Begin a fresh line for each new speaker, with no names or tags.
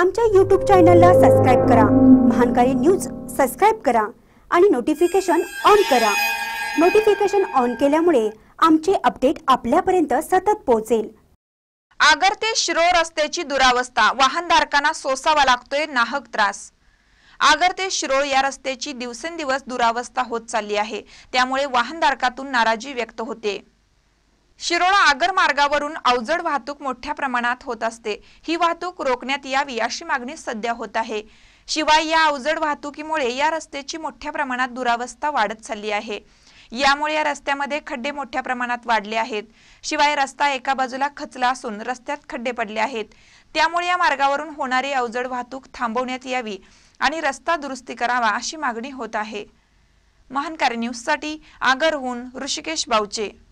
आमच्या यूट्यूब चॅनलला सबस्क्राईब करा महानकारी न्यूज सबस्क्राईब करा आणि नोटिफिकेशन ऑन करा नोटिफिकेशन ऑन केल्यामुळे आमचे अपडेट आपल्यापर्यंत सतत पोहोचेल आगर ते शिरो रस्त्याची दुरावस्था
वाहनधारकांना सोसावा लागतोय नाहक त्रास आगर ते शिरोळ या रस्त्याची दिवसेंदिवस दुरावस्था होत चालली आहे त्यामुळे वाहनधारकातून नाराजी व्यक्त होते शिरोळा आगर मार्गावरून अवजड वाहतूक मोठ्या प्रमाणात होत असते ही वाहतूक रोखण्यात यावी अशी मागणी सध्या होत आहे शिवाय या अवजड वाहतुकीमुळे या रस्त्याची मोठ्या प्रमाणात दुरावस्था वाढत चालली आहे यामुळे या रस्त्यामध्ये खड्डे मोठ्या प्रमाणात वाढले आहेत शिवाय रस्ता एका बाजूला खचला असून रस्त्यात खड्डे पडले आहेत त्यामुळे या मार्गावरून होणारी अवजड वाहतूक थांबवण्यात यावी आणि रस्ता दुरुस्ती करावा अशी मागणी होत आहे
महानकारी न्यूजसाठी आगरहून ऋषिकेश बावचे